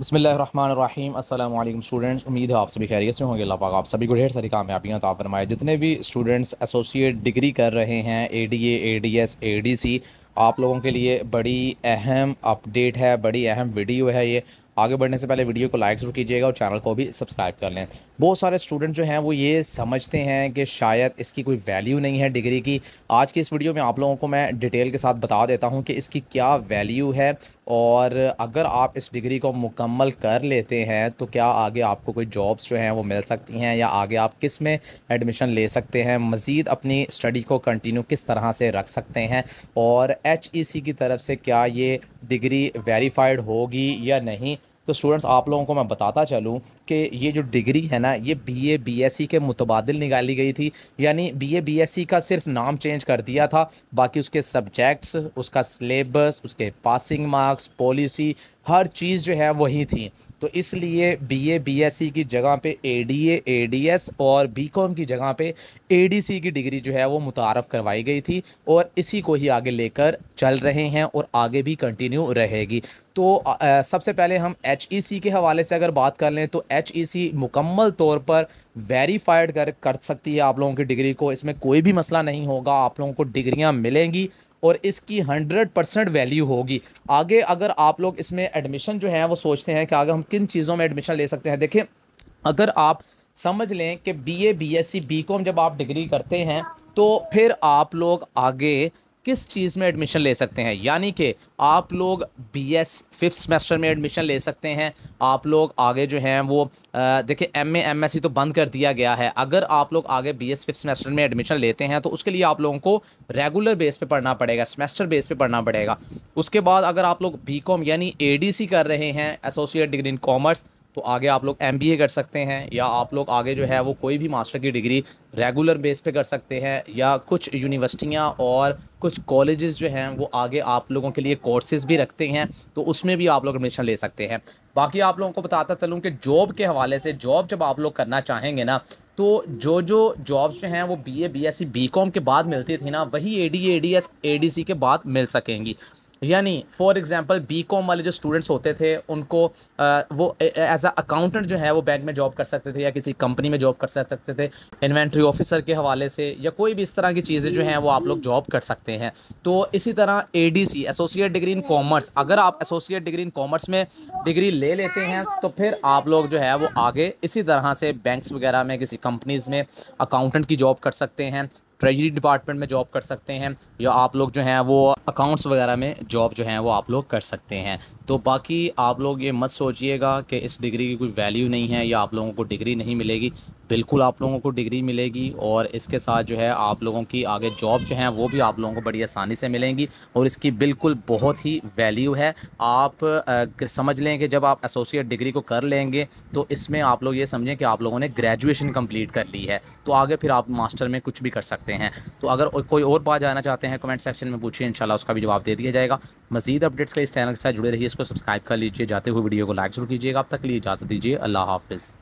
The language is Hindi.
बसमीम अल्लाम स्टूडेंट्स उम्मीद है आप सभी खैरियत से होंगे अल्लाह पाक आप सभी को ढेर सारी कामयाबियाँ तो फरमाए जितने भी स्टूडेंट्स एसोसिएट डिग्री कर रहे हैं A D A D S A D C आप लोगों के लिए बड़ी अहम अपडेट है बड़ी अहम वीडियो है ये आगे बढ़ने से पहले वीडियो को लाइक जरूर कीजिएगा और चैनल को भी सब्सक्राइब कर लें बहुत सारे स्टूडेंट जो हैं वो ये समझते हैं कि शायद इसकी कोई वैल्यू नहीं है डिग्री की आज की इस वीडियो में आप लोगों को मैं डिटेल के साथ बता देता हूँ कि इसकी क्या वैल्यू है और अगर आप इस डिग्री को मुकम्मल कर लेते हैं तो क्या आगे आपको कोई जॉब्स जो हैं वो मिल सकती हैं या आगे आप किस में एडमिशन ले सकते हैं मज़ीद अपनी स्टडी को कंटिन्यू किस तरह से रख सकते हैं और एच e की तरफ से क्या ये डिग्री वेरीफाइड होगी या नहीं तो स्टूडेंट्स आप लोगों को मैं बताता चलूँ कि ये जो डिग्री है ना ये B A B S C के मुतबादल निकाली गई थी यानी B A B S C का सिर्फ नाम चेंज कर दिया था बाकी उसके सब्जेक्ट्स उसका सिलेबस उसके पासिंग मार्क्स पॉलिसी हर चीज़ जो है वही थी तो इसलिए बी एस सी की जगह पे डी एस और बी कॉम की जगह पे सी की डिग्री जो है वो मुतारफ़ करवाई गई थी और इसी को ही आगे लेकर चल रहे हैं और आगे भी कंटिन्यू रहेगी तो आ, सबसे पहले हम एच ई सी के हवाले से अगर बात कर लें तो एच ई सी मुकम्मल तौर पर वेरीफाइड कर कर सकती है आप लोगों की डिग्री को इसमें कोई भी मसला नहीं होगा आप लोगों को डिग्रियाँ मिलेंगी और इसकी हंड्रेड परसेंट वैल्यू होगी आगे अगर आप लोग इसमें एडमिशन जो है वो सोचते हैं कि आगे हम किन चीज़ों में एडमिशन ले सकते हैं देखिए अगर आप समझ लें कि B A B S C B com जब आप डिग्री करते हैं तो फिर आप लोग आगे किस चीज़ में एडमिशन ले सकते हैं यानी कि आप लोग बी एस फिफ्थ सेमेस्टर में एडमिशन ले सकते हैं आप लोग आगे जो हैं वो देखिए एम एम एस सी तो बंद कर दिया गया है अगर आप लोग आगे बी एस फिफ्थ सेमेस्टर में एडमिशन लेते हैं तो उसके लिए आप लोगों को रेगुलर बेस पे पढ़ना पड़ेगा सेमेस्टर बेस पे पढ़ना पड़ेगा उसके बाद अगर आप लोग बी कॉम यानी ए डी सी कर रहे हैं एसोसिएट डिग्री इन कॉमर्स तो आगे आप लोग एम कर सकते हैं या आप लोग आगे जो है वो कोई भी मास्टर की डिग्री रेगुलर बेस पे कर सकते हैं या कुछ यूनिवर्सिटियाँ और कुछ कॉलेजेस जो हैं वो आगे आप लोगों के लिए कोर्सेज़ भी रखते हैं तो उसमें भी आप लोग एडमिशन ले सकते हैं बाकी आप लोगों को बताता चलूँ कि जॉब के हवाले से जॉब जब आप लोग करना चाहेंगे ना तो जो जो जॉब्स जो हैं वो B A B S C B com के बाद मिलती थी ना वही A D A D S A D C के बाद मिल सकेंगी यानी फॉर एग्ज़ाम्पल बी कॉम वाले जो स्टूडेंट्स होते थे उनको आ, वो एज अ अकाउंटेंट जो है वो बैंक में जॉब कर सकते थे या किसी कंपनी में जॉब कर सकते थे इन्वेंट्री ऑफिसर के हवाले से या कोई भी इस तरह की चीज़ें जो हैं वो आप लोग जॉब कर सकते हैं तो इसी तरह A D C associate degree in commerce अगर आप एसोसिएट डिग्री इन कॉमर्स में डिग्री ले लेते हैं तो फिर आप लोग जो है वो आगे इसी तरह से बैंक्स वगैरह में किसी कंपनीज़ में अकाउंटेंट की जॉब कर सकते हैं ट्रेजरी डिपार्टमेंट में जॉब कर सकते हैं या आप लोग जो हैं वो अकाउंट्स वगैरह में जॉब जो हैं वो आप लोग कर सकते हैं तो बाकी आप लोग ये मत सोचिएगा कि इस डिग्री की कोई वैल्यू नहीं है या आप लोगों को डिग्री नहीं मिलेगी बिल्कुल आप लोगों को डिग्री मिलेगी और इसके साथ जो है आप लोगों की आगे जॉब जो हैं वो भी आप लोगों को बड़ी आसानी से मिलेंगी और इसकी बिल्कुल बहुत ही वैल्यू है आप समझ लें कि जब आप एसोसिएट डिग्री को कर लेंगे तो इसमें आप लोग ये समझें कि आप लोगों ने ग्रेजुएशन कम्प्लीट कर ली है तो आगे फिर आप मास्टर में कुछ भी कर सकते हैं तो अगर कोई और बात जाना चाहते हैं कमेंट सेक्शन में पूछिए इनशाला उसका भी जवाब दे दिया जाएगा मजीद अपडेट्स के इस चैनल के साथ जुड़े रहिए इसको सब्सक्राइब कर लीजिए जाते हुए वीडियो को लाइक जरूर कीजिएगा अब तक लिए इजाज़त दीजिए अल्लाह हाफिज़